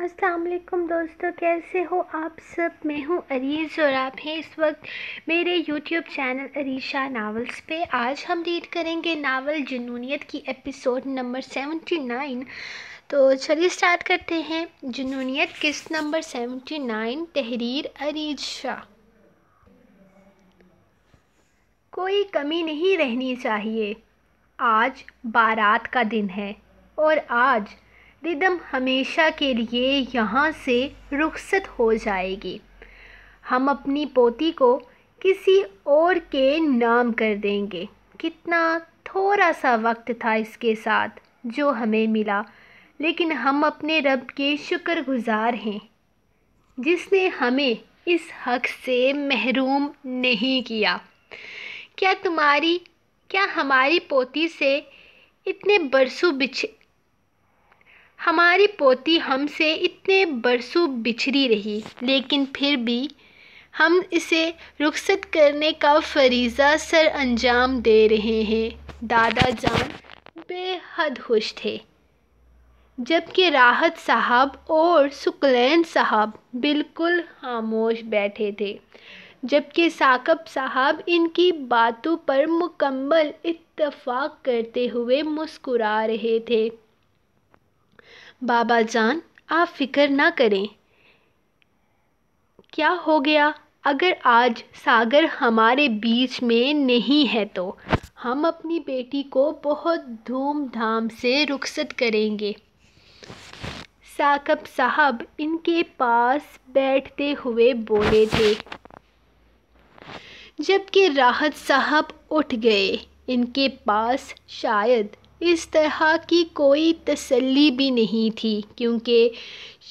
अस्सलाम वालेकुम दोस्तों कैसे हो आप सब मैं हूँ अरीज़ और आप हैं इस वक्त मेरे यूट्यूब चैनल अरीशा नावल्स पे आज हम रीड करेंगे नावल जुनूनीत की एपिसोड नंबर सेवेंटी नाइन तो चलिए स्टार्ट करते हैं जुनूनीत किस्त नंबर सेवेंटी नाइन तहरीर शाह कोई कमी नहीं रहनी चाहिए आज बारात का दिन है और आज दिदम हमेशा के लिए यहाँ से रुखसत हो जाएगी हम अपनी पोती को किसी और के नाम कर देंगे कितना थोड़ा सा वक्त था इसके साथ जो हमें मिला लेकिन हम अपने रब के शुक्रगुजार हैं जिसने हमें इस हक से महरूम नहीं किया क्या तुम्हारी क्या हमारी पोती से इतने बरसों बिछ हमारी पोती हमसे इतने बरसों बिछड़ी रही लेकिन फिर भी हम इसे रुखसत करने का फरीज़ा सर अंजाम दे रहे हैं दादा जान बेहद खुश थे जबकि राहत साहब और सुकलैन साहब बिल्कुल खामोश बैठे थे जबकि साकब साहब इनकी बातों पर मुकम्मल इत्तफाक करते हुए मुस्कुरा रहे थे बाबा जान आप फ़िक्र ना करें क्या हो गया अगर आज सागर हमारे बीच में नहीं है तो हम अपनी बेटी को बहुत धूमधाम से रुखसत करेंगे साकब साहब इनके पास बैठते हुए बोले थे जबकि राहत साहब उठ गए इनके पास शायद इस तरह की कोई तसल्ली भी नहीं थी क्योंकि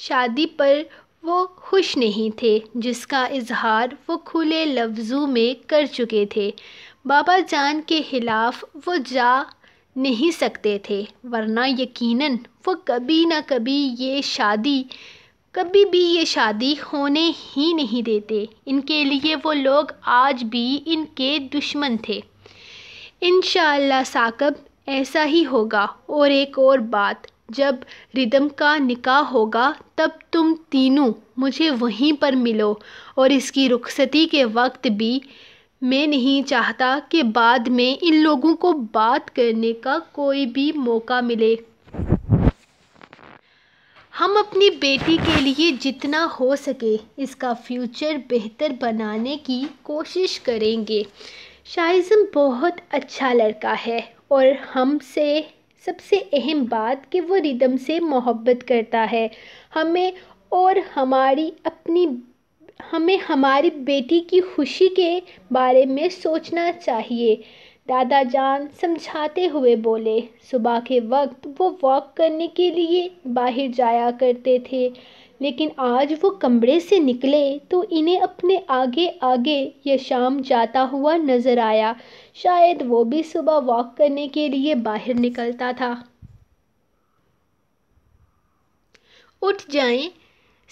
शादी पर वो खुश नहीं थे जिसका इजहार वो खुले लफ्ज़ों में कर चुके थे बाबा जान के ख़िलाफ़ वो जा नहीं सकते थे वरना यकीनन वो कभी ना कभी ये शादी कभी भी ये शादी होने ही नहीं देते इनके लिए वो लोग आज भी इनके दुश्मन थे इन साकब ऐसा ही होगा और एक और बात जब रिदम का निकाह होगा तब तुम तीनों मुझे वहीं पर मिलो और इसकी रुखसती के वक्त भी मैं नहीं चाहता कि बाद में इन लोगों को बात करने का कोई भी मौका मिले हम अपनी बेटी के लिए जितना हो सके इसका फ्यूचर बेहतर बनाने की कोशिश करेंगे शाइजम बहुत अच्छा लड़का है और हमसे सबसे अहम बात कि वो रिदम से मोहब्बत करता है हमें और हमारी अपनी हमें हमारी बेटी की खुशी के बारे में सोचना चाहिए दादा जान समझाते हुए बोले सुबह के वक्त वो वॉक करने के लिए बाहर जाया करते थे लेकिन आज वो कमरे से निकले तो इन्हें अपने आगे आगे ये शाम जाता हुआ नज़र आया शायद वो भी सुबह वॉक करने के लिए बाहर निकलता था उठ जाएं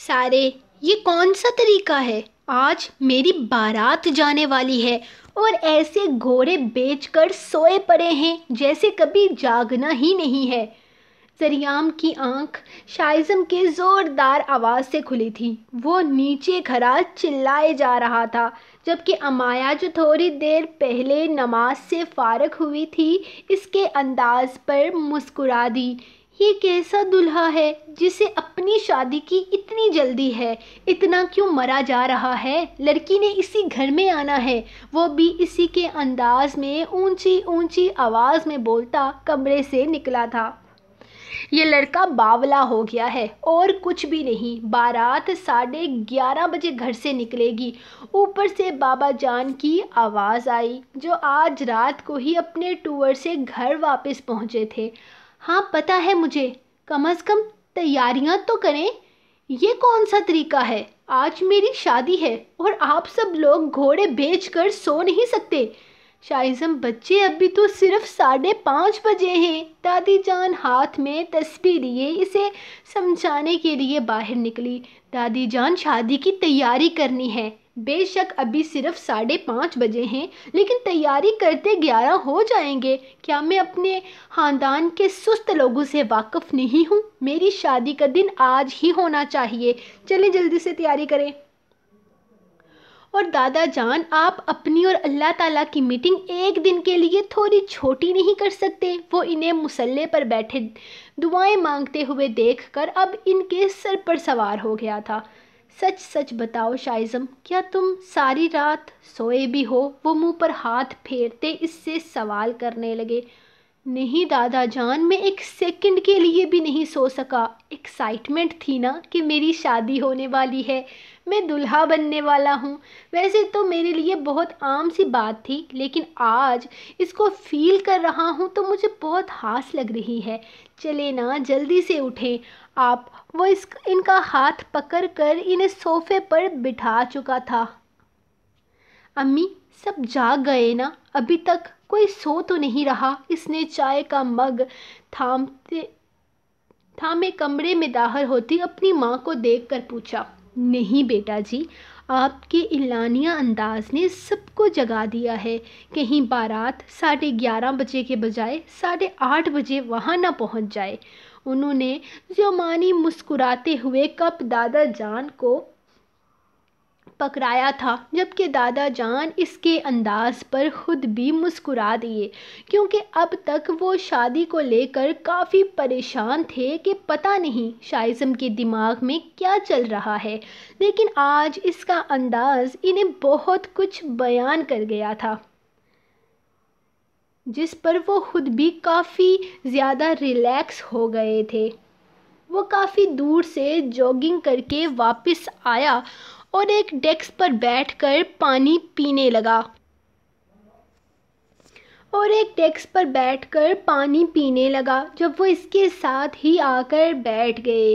सारे ये कौन सा तरीका है आज मेरी बारात जाने वाली है और ऐसे घोड़े बेचकर सोए पड़े हैं जैसे कभी जागना ही नहीं है सरियाम की आंख शाइजम के ज़ोरदार आवाज़ से खुली थी वो नीचे खड़ा चिल्लाए जा रहा था जबकि अमाया जो थोड़ी देर पहले नमाज से फारग हुई थी इसके अंदाज पर मुस्कुरा दी ये कैसा दुल्हा है जिसे अपनी शादी की इतनी जल्दी है इतना क्यों मरा जा रहा है लड़की ने इसी घर में आना है वो भी इसी के अंदाज में ऊंची ऊंची आवाज़ में बोलता कमरे से निकला था ये लड़का बावला हो गया है और कुछ भी नहीं बारात साढ़े ग्यारह बजे घर से निकलेगी ऊपर से बाबा जान की आवाज़ आई जो आज रात को ही अपने टूर से घर वापस पहुँचे थे हाँ पता है मुझे कम अज़ कम तैयारियाँ तो करें ये कौन सा तरीका है आज मेरी शादी है और आप सब लोग घोड़े बेच कर सो नहीं सकते शाइजम बच्चे अभी तो सिर्फ साढ़े पाँच बजे हैं दादी जान हाथ में तस्वीर लिए इसे समझाने के लिए बाहर निकली दादी जान शादी की तैयारी करनी है बेशक अभी सिर्फ साढ़े पाँच बजे हैं लेकिन तैयारी करते ग्यारह हो जाएंगे क्या मैं अपने ख़ानदान के सुस्त लोगों से वाकफ़ नहीं हूँ मेरी शादी का दिन आज ही होना चाहिए चलें जल्दी से तैयारी करें और दादा जान आप अपनी और अल्लाह ताला की मीटिंग एक दिन के लिए थोड़ी छोटी नहीं कर सकते वो इन्हें मुसल्ले पर बैठे दुआएं मांगते हुए देखकर अब इनके सर पर सवार हो गया था सच सच बताओ शाइज़म क्या तुम सारी रात सोए भी हो वो मुंह पर हाथ फेरते इससे सवाल करने लगे नहीं दादा जान मैं एक सेकंड के लिए भी नहीं सो सका एक्साइटमेंट थी ना कि मेरी शादी होने वाली है मैं दुल्हा बनने वाला हूँ वैसे तो मेरे लिए बहुत आम सी बात थी लेकिन आज इसको फील कर रहा हूँ तो मुझे बहुत हास लग रही है चले ना जल्दी से उठें आप वो इस इनका हाथ पकड़ कर इन्हें सोफे पर बिठा चुका था अम्मी सब जाग गए ना अभी तक कोई सो तो नहीं रहा इसने चाय का मग थामते थामे कमरे में दाहर होती अपनी माँ को देख कर पूछा नहीं बेटा जी आपके इलानिया अंदाज ने सबको जगा दिया है कहीं बारात साढ़े ग्यारह बजे के बजाय साढ़े आठ बजे वहाँ ना पहुँच जाए उन्होंने जो मानी मुस्कुराते हुए कप दादा जान को पकड़ाया था जबकि दादा जान इसके अंदाज पर ख़ुद भी मुस्कुरा दिए क्योंकि अब तक वो शादी को लेकर काफ़ी परेशान थे कि पता नहीं शाइज़म के दिमाग में क्या चल रहा है लेकिन आज इसका अंदाज़ इन्हें बहुत कुछ बयान कर गया था जिस पर वो ख़ुद भी काफ़ी ज़्यादा रिलैक्स हो गए थे वो काफ़ी दूर से जॉगिंग करके वापस आया और एक डेस्क पर बैठकर पानी पीने लगा और एक डेस्क पर बैठकर पानी पीने लगा जब वो इसके साथ ही आकर बैठ गए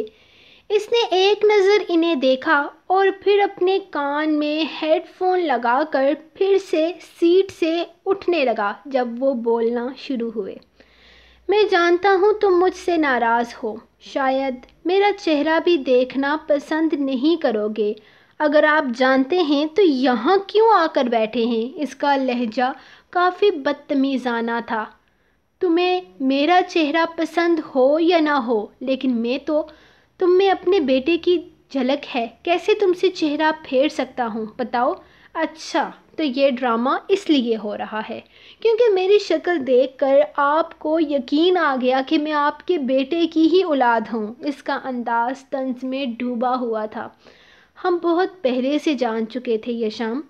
इसने एक नज़र इन्हें देखा और फिर अपने कान में हेडफोन लगाकर फिर से सीट से उठने लगा जब वो बोलना शुरू हुए मैं जानता हूँ तुम मुझसे नाराज़ हो शायद मेरा चेहरा भी देखना पसंद नहीं करोगे अगर आप जानते हैं तो यहाँ क्यों आकर बैठे हैं इसका लहजा काफ़ी बदतमीज़ाना था तुम्हें मेरा चेहरा पसंद हो या ना हो लेकिन मैं तो तुम में अपने बेटे की झलक है कैसे तुमसे चेहरा फेर सकता हूँ बताओ अच्छा तो ये ड्रामा इसलिए हो रहा है क्योंकि मेरी शक्ल देखकर आपको यकीन आ गया कि मैं आपके बेटे की ही औलाद हूँ इसका अंदाज तंज में डूबा हुआ था हम बहुत पहले से जान चुके थे ये शाम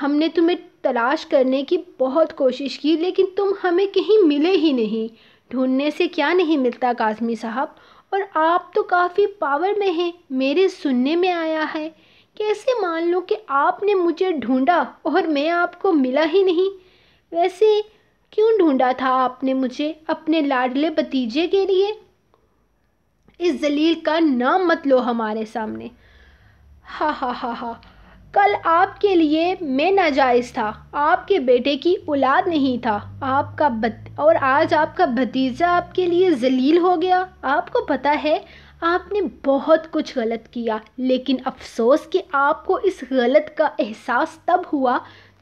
हमने तुम्हें तलाश करने की बहुत कोशिश की लेकिन तुम हमें कहीं मिले ही नहीं ढूंढने से क्या नहीं मिलता काजमी साहब और आप तो काफ़ी पावर में हैं मेरे सुनने में आया है कैसे मान लो कि आपने मुझे ढूंढा और मैं आपको मिला ही नहीं वैसे क्यों ढूंढा था आपने मुझे अपने लाडले भतीजे के लिए इस जलील का नाम मत लो हमारे सामने हा हा हा हा कल आपके लिए मैं नाजायज़ था आपके बेटे की औलाद नहीं था आपका बत और आज आपका भतीजा आपके लिए जलील हो गया आपको पता है आपने बहुत कुछ गलत किया लेकिन अफसोस कि आपको इस गलत का एहसास तब हुआ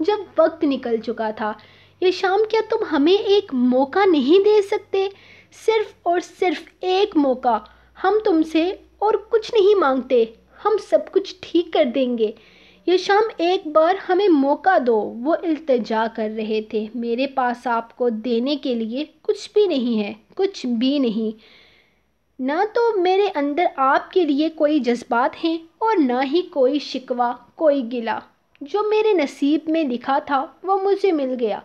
जब वक्त निकल चुका था ये शाम क्या तुम हमें एक मौका नहीं दे सकते सिर्फ़ और सिर्फ़ एक मौका हम तुमसे और कुछ नहीं मांगते हम सब कुछ ठीक कर देंगे ये शाम एक बार हमें मौका दो वो इल्तजा कर रहे थे मेरे पास आपको देने के लिए कुछ भी नहीं है कुछ भी नहीं ना तो मेरे अंदर आपके लिए कोई जज्बात हैं और ना ही कोई शिकवा कोई गिला जो मेरे नसीब में लिखा था वो मुझे मिल गया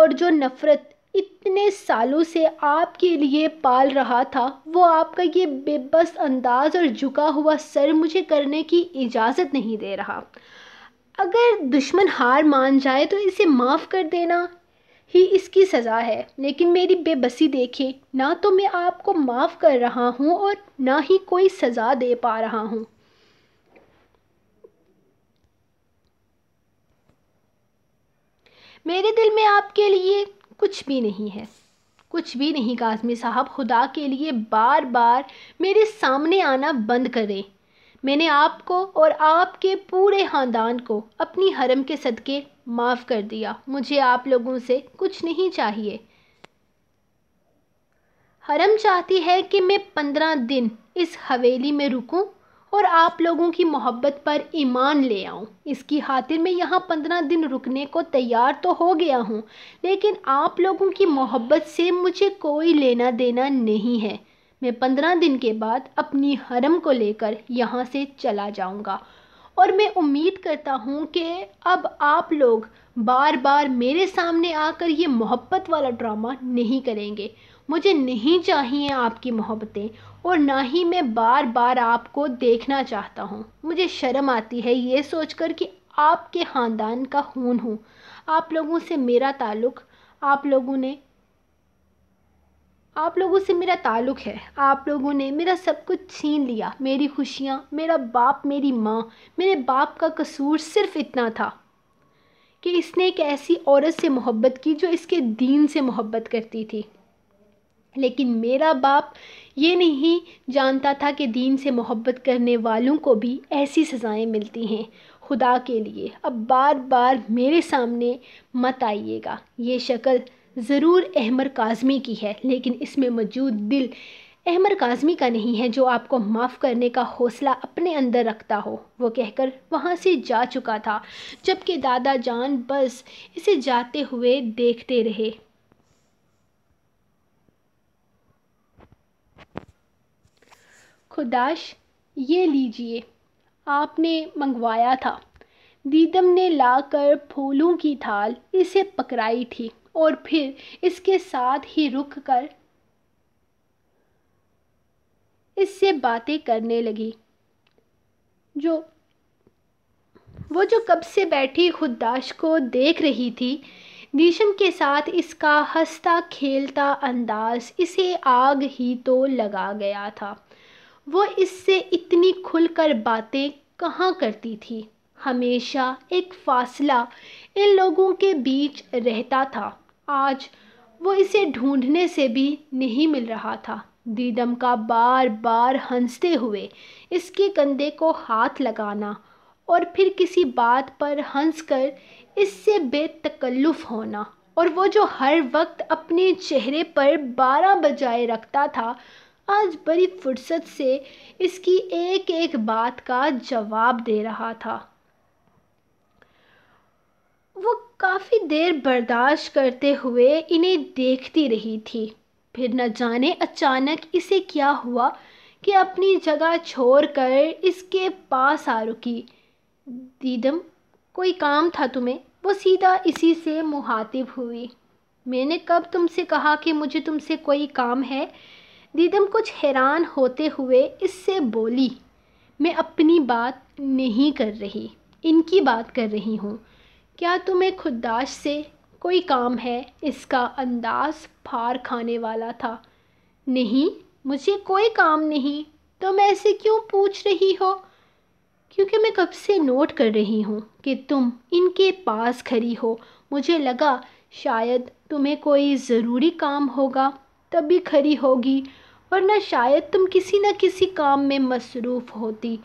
और जो नफ़रत इतने सालों से आपके लिए पाल रहा था वो आपका ये बेबस अंदाज और झुका हुआ सर मुझे करने की इजाज़त नहीं दे रहा अगर दुश्मन हार मान जाए तो इसे माफ़ कर देना ही इसकी सज़ा है लेकिन मेरी बेबसी देखे ना तो मैं आपको माफ़ कर रहा हूँ और ना ही कोई सज़ा दे पा रहा हूँ मेरे दिल में आपके लिए कुछ भी नहीं है कुछ भी नहीं काजमी साहब खुदा के लिए बार बार मेरे सामने आना बंद करें मैंने आपको और आपके पूरे ख़ानदान को अपनी हरम के सदक़े माफ़ कर दिया मुझे आप लोगों से कुछ नहीं चाहिए हरम चाहती है कि मैं पंद्रह दिन इस हवेली में रुकूं और आप लोगों की मोहब्बत पर ईमान ले आऊँ इसकी खातिर मैं यहाँ पंद्रह दिन रुकने को तैयार तो हो गया हूँ लेकिन आप लोगों की मोहब्बत से मुझे कोई लेना देना नहीं है मैं पंद्रह दिन के बाद अपनी हरम को लेकर यहाँ से चला जाऊँगा और मैं उम्मीद करता हूँ कि अब आप लोग बार बार मेरे सामने आकर ये मोहब्बत वाला ड्रामा नहीं करेंगे मुझे नहीं चाहिए आपकी मोहब्बतें और ना ही मैं बार बार आपको देखना चाहता हूँ मुझे शर्म आती है ये सोचकर कि आपके ख़ानदान का खून हूँ आप लोगों से मेरा ताल्लुक़ आप लोगों ने आप लोगों से मेरा ताल्लुक़ है आप लोगों ने मेरा सब कुछ छीन लिया मेरी खुशियाँ मेरा बाप मेरी माँ मेरे बाप का कसूर सिर्फ इतना था कि इसने एक ऐसी औरत से मोहब्बत की जो इसके दीन से मोहब्बत करती थी लेकिन मेरा बाप ये नहीं जानता था कि दीन से मोहब्बत करने वालों को भी ऐसी सज़ाएं मिलती हैं खुदा के लिए अब बार बार मेरे सामने मत आइएगा ये शक्ल ज़रूर अहमर काजमी की है लेकिन इसमें मौजूद दिल अहमर काजमी का नहीं है जो आपको माफ़ करने का हौसला अपने अंदर रखता हो वो कहकर वहाँ से जा चुका था जबकि दादा जान बस इसे जाते हुए देखते रहे खुदाश ये लीजिए आपने मंगवाया था दीदम ने लाकर फूलों की थाल इसे पकड़ाई थी और फिर इसके साथ ही रुक कर इससे बातें करने लगी जो वो जो कब से बैठी खुदाश को देख रही थी दीशम के साथ इसका हंसता खेलता अंदाज इसे आग ही तो लगा गया था वो इससे इतनी खुलकर बातें कहाँ करती थी हमेशा एक फासला इन लोगों के बीच रहता था आज वो इसे ढूंढने से भी नहीं मिल रहा था दीदम का बार बार हंसते हुए इसके कंधे को हाथ लगाना और फिर किसी बात पर हंस कर इससे बेतकल्लुफ़ होना और वो जो हर वक्त अपने चेहरे पर बारह बजाय रखता था आज बड़ी फुर्सत से इसकी एक एक बात का जवाब दे रहा था वो काफ़ी देर बर्दाश्त करते हुए इन्हें देखती रही थी फिर न जाने अचानक इसे क्या हुआ कि अपनी जगह छोड़कर इसके पास आ रुकी दीदम कोई काम था तुम्हें वो सीधा इसी से मुहातिब हुई मैंने कब तुमसे कहा कि मुझे तुमसे कोई काम है दीदम कुछ हैरान होते हुए इससे बोली मैं अपनी बात नहीं कर रही इनकी बात कर रही हूँ क्या तुम्हें खुददाश से कोई काम है इसका अंदाज़ फार खाने वाला था नहीं मुझे कोई काम नहीं तुम तो ऐसे क्यों पूछ रही हो क्योंकि मैं कब से नोट कर रही हूँ कि तुम इनके पास खड़ी हो मुझे लगा शायद तुम्हें कोई ज़रूरी काम होगा तभी खड़ी होगी वरना शायद तुम किसी न किसी काम में मसरूफ़ होती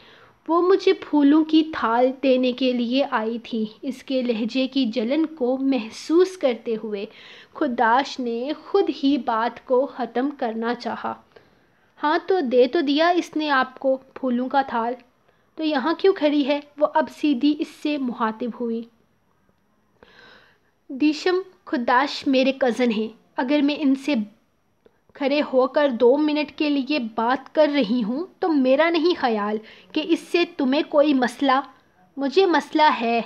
वो मुझे फूलों की थाल देने के लिए आई थी इसके लहजे की जलन को महसूस करते हुए खुदाश ने खुद ही बात को ख़त्म करना चाहा हाँ तो दे तो दिया इसने आपको फूलों का थाल तो यहाँ क्यों खड़ी है वो अब सीधी इससे मुहातिब हुई दिशम खुदाश मेरे कज़न हैं अगर मैं इनसे खड़े होकर दो मिनट के लिए बात कर रही हूँ तो मेरा नहीं ख्याल कि इससे तुम्हें कोई मसला मुझे मसला है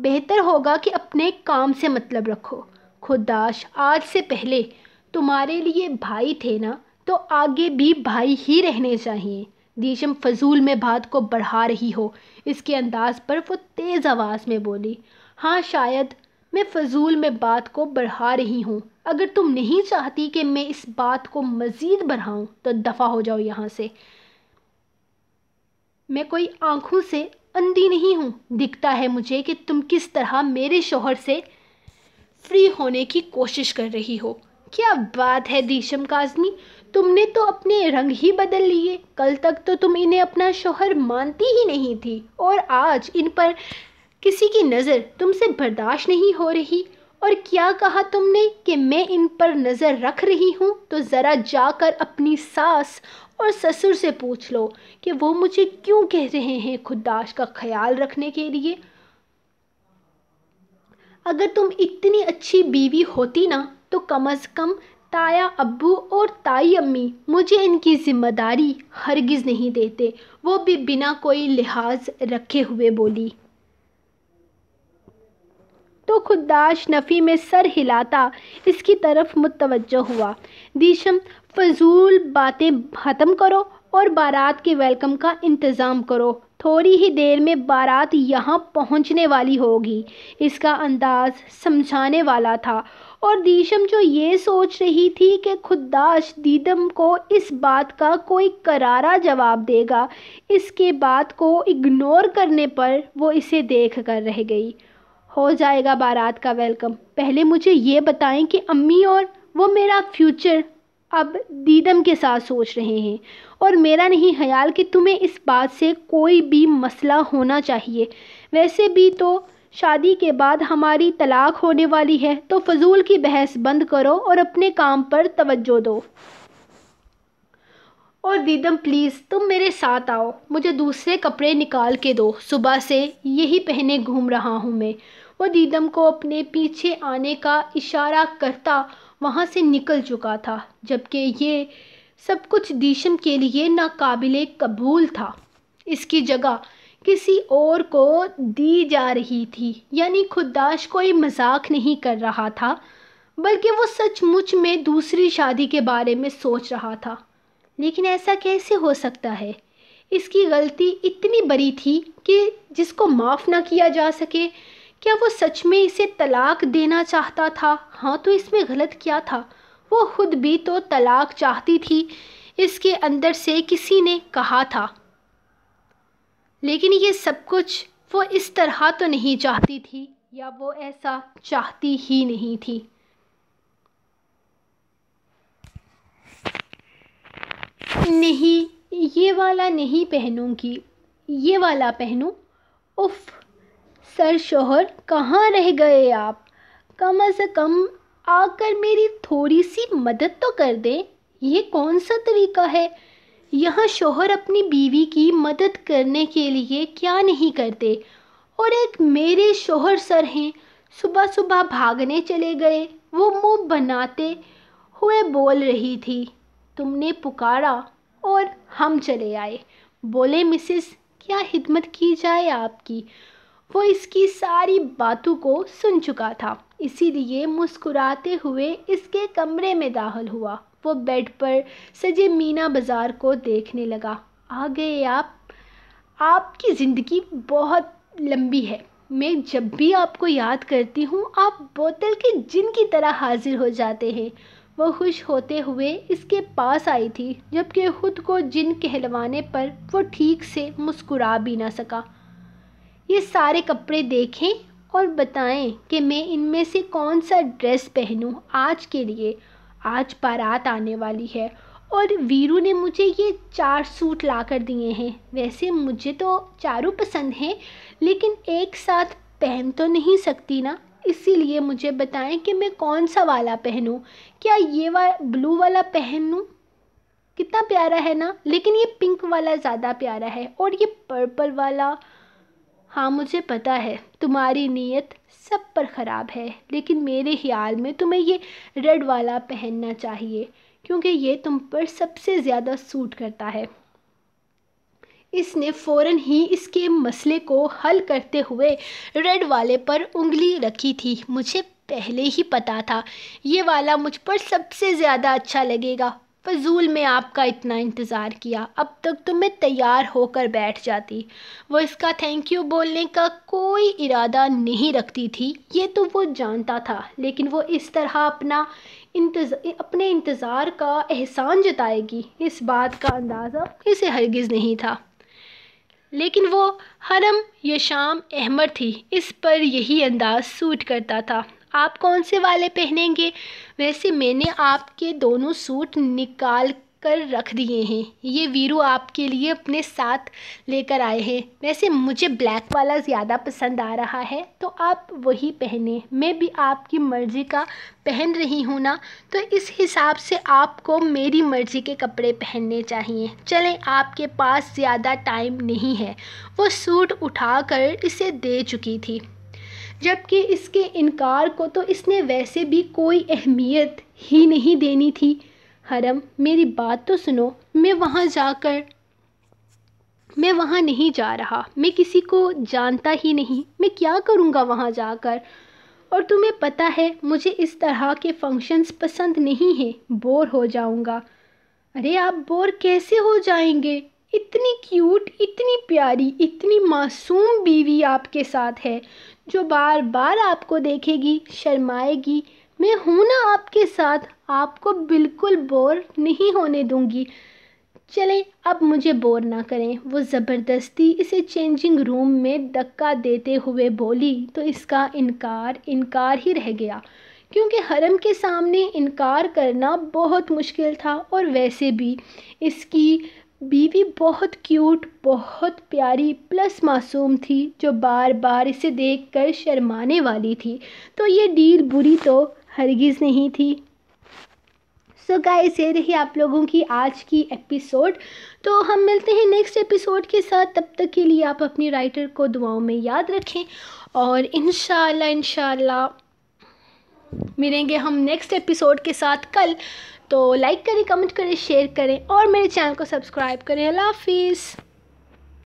बेहतर होगा कि अपने काम से मतलब रखो खुदाश आज से पहले तुम्हारे लिए भाई थे ना तो आगे भी भाई ही रहने चाहिए दीशम फजूल में बात को बढ़ा रही हो इसके अंदाज पर वो तेज़ आवाज़ में बोली हाँ शायद मैं फजूल में बात को बढ़ा रही हूँ अगर तुम नहीं चाहती कि मैं इस बात को मज़ीद बढ़ाऊँ तो दफ़ा हो जाओ यहाँ से मैं कोई आंखों से अंधी नहीं हूँ दिखता है मुझे कि तुम किस तरह मेरे शोहर से फ्री होने की कोशिश कर रही हो क्या बात है दीशम काजमी तुमने तो अपने रंग ही बदल लिए कल तक तो तुम इन्हें अपना शोहर मानती ही नहीं थी और आज इन पर किसी की नज़र तुमसे बर्दाश्त नहीं हो रही और क्या कहा तुमने कि मैं इन पर नज़र रख रही हूँ तो ज़रा जाकर अपनी सास और ससुर से पूछ लो कि वो मुझे क्यों कह रहे हैं खुदाश का ख्याल रखने के लिए अगर तुम इतनी अच्छी बीवी होती ना तो कम अज़ कम ताया अब्बू और ताई अम्मी मुझे इनकी ज़िम्मेदारी हरगिज़ नहीं देते वो भी बिना कोई लिहाज रखे हुए बोली तो खुददाश नफ़ी में सर हिलाता इसकी तरफ मुतवज हुआ दीशम फजूल बातें ख़त्म करो और बारात के वेलकम का इंतज़ाम करो थोड़ी ही देर में बारात यहाँ पहुँचने वाली होगी इसका अंदाज समझाने वाला था और दीशम जो ये सोच रही थी कि खुदाश दीदम को इस बात का कोई करारा जवाब देगा इसके बात को इग्नोर करने पर वो इसे देख कर रह गई हो जाएगा बारात का वेलकम पहले मुझे ये बताएं कि अम्मी और वो मेरा फ्यूचर अब दीदम के साथ सोच रहे हैं और मेरा नहीं ख्याल कि तुम्हें इस बात से कोई भी मसला होना चाहिए वैसे भी तो शादी के बाद हमारी तलाक होने वाली है तो फजूल की बहस बंद करो और अपने काम पर तवज्जो दो और दीदम प्लीज़ तुम मेरे साथ आओ मुझे दूसरे कपड़े निकाल के दो सुबह से यही पहने घूम रहा हूँ मैं वह दीदम को अपने पीछे आने का इशारा करता वहाँ से निकल चुका था जबकि ये सब कुछ दीशम के लिए नाकबिल कबूल था इसकी जगह किसी और को दी जा रही थी यानी खुददाश कोई मजाक नहीं कर रहा था बल्कि वो सचमुच में दूसरी शादी के बारे में सोच रहा था लेकिन ऐसा कैसे हो सकता है इसकी गलती इतनी बड़ी थी कि जिसको माफ़ ना किया जा सके क्या वो सच में इसे तलाक देना चाहता था हाँ तो इसमें गलत क्या था वो खुद भी तो तलाक चाहती थी इसके अंदर से किसी ने कहा था लेकिन ये सब कुछ वो इस तरह तो नहीं चाहती थी या वो ऐसा चाहती ही नहीं थी नहीं ये वाला नहीं पहनूंगी ये वाला पहनूं उफ़ सर शोहर कहाँ रह गए आप कम अज़ कम आकर मेरी थोड़ी सी मदद तो कर दें यह कौन सा तरीका है यहाँ शोहर अपनी बीवी की मदद करने के लिए क्या नहीं करते और एक मेरे शोहर सर हैं सुबह सुबह भागने चले गए वो मुंह बनाते हुए बोल रही थी तुमने पुकारा और हम चले आए बोले मिसिस क्या खिदमत की जाए आपकी वो इसकी सारी बातों को सुन चुका था इसीलिए मुस्कुराते हुए इसके कमरे में दाखिल हुआ वो बेड पर सजे मीना बाज़ार को देखने लगा आ गए आप आपकी ज़िंदगी बहुत लंबी है मैं जब भी आपको याद करती हूँ आप बोतल के जिन की तरह हाजिर हो जाते हैं वो खुश होते हुए इसके पास आई थी जबकि खुद को जिन कहलवाने पर वो ठीक से मुस्कुरा भी ना सका ये सारे कपड़े देखें और बताएं कि मैं इनमें से कौन सा ड्रेस पहनूं आज के लिए आज बारात आने वाली है और वीरू ने मुझे ये चार सूट ला कर दिए हैं वैसे मुझे तो चारों पसंद हैं लेकिन एक साथ पहन तो नहीं सकती ना इसीलिए मुझे बताएं कि मैं कौन सा वाला पहनूं क्या ये वा ब्लू वाला पहन लूँ कितना प्यारा है ना लेकिन ये पिंक वाला ज़्यादा प्यारा है और ये पर्पल वाला हाँ मुझे पता है तुम्हारी नीयत सब पर ख़राब है लेकिन मेरे ख़्याल में तुम्हें ये रेड वाला पहनना चाहिए क्योंकि ये तुम पर सबसे ज़्यादा सूट करता है इसने फ़ौर ही इसके मसले को हल करते हुए रेड वाले पर उंगली रखी थी मुझे पहले ही पता था ये वाला मुझ पर सबसे ज़्यादा अच्छा लगेगा फजूल में आपका इतना इंतज़ार किया अब तक तो मैं तैयार होकर बैठ जाती वो इसका थैंक यू बोलने का कोई इरादा नहीं रखती थी ये तो वो जानता था लेकिन वो इस तरह अपना इंतज़ अपने इंतज़ार का एहसान जताएगी इस बात का अंदाज़ा इसे हरगिज़ नहीं था लेकिन वो हरम ये शाम अहमर थी इस पर यही अंदाज़ सूट करता था आप कौन से वाले पहनेंगे वैसे मैंने आपके दोनों सूट निकाल कर रख दिए हैं ये वीरू आपके लिए अपने साथ लेकर आए हैं वैसे मुझे ब्लैक वाला ज़्यादा पसंद आ रहा है तो आप वही पहने मैं भी आपकी मर्ज़ी का पहन रही हूँ ना तो इस हिसाब से आपको मेरी मर्ज़ी के कपड़े पहनने चाहिए चलें आपके पास ज़्यादा टाइम नहीं है वो सूट उठाकर इसे दे चुकी थी जबकि इसके इनकार को तो इसने वैसे भी कोई अहमियत ही नहीं देनी थी हरम मेरी बात तो सुनो मैं वहाँ जाकर मैं वहाँ नहीं जा रहा मैं किसी को जानता ही नहीं मैं क्या करूँगा वहाँ जाकर और तुम्हें पता है मुझे इस तरह के फंक्शंस पसंद नहीं हैं बोर हो जाऊँगा अरे आप बोर कैसे हो जाएंगे इतनी क्यूट इतनी प्यारी इतनी मासूम बीवी आपके साथ है जो बार बार आपको देखेगी शर्माएगी मैं हूँ ना आपके साथ आपको बिल्कुल बोर नहीं होने दूँगी चलें अब मुझे बोर ना करें वो ज़बरदस्ती इसे चेंजिंग रूम में धक्का देते हुए बोली तो इसका इनकार इनकार ही रह गया क्योंकि हरम के सामने इनकार करना बहुत मुश्किल था और वैसे भी इसकी बीवी बहुत क्यूट बहुत प्यारी प्लस मासूम थी जो बार बार इसे देखकर शर्माने वाली थी तो ये डील बुरी तो हरगिज़ नहीं थी सो so गाइस ये रही आप लोगों की आज की एपिसोड तो हम मिलते हैं नेक्स्ट एपिसोड के साथ तब तक के लिए आप अपनी राइटर को दुआओं में याद रखें और इन इनशाला मिलेंगे हम नेक्स्ट एपिसोड के साथ कल तो लाइक करें कमेंट करें शेयर करें और मेरे चैनल को सब्सक्राइब करें अल्लाह हाफिज़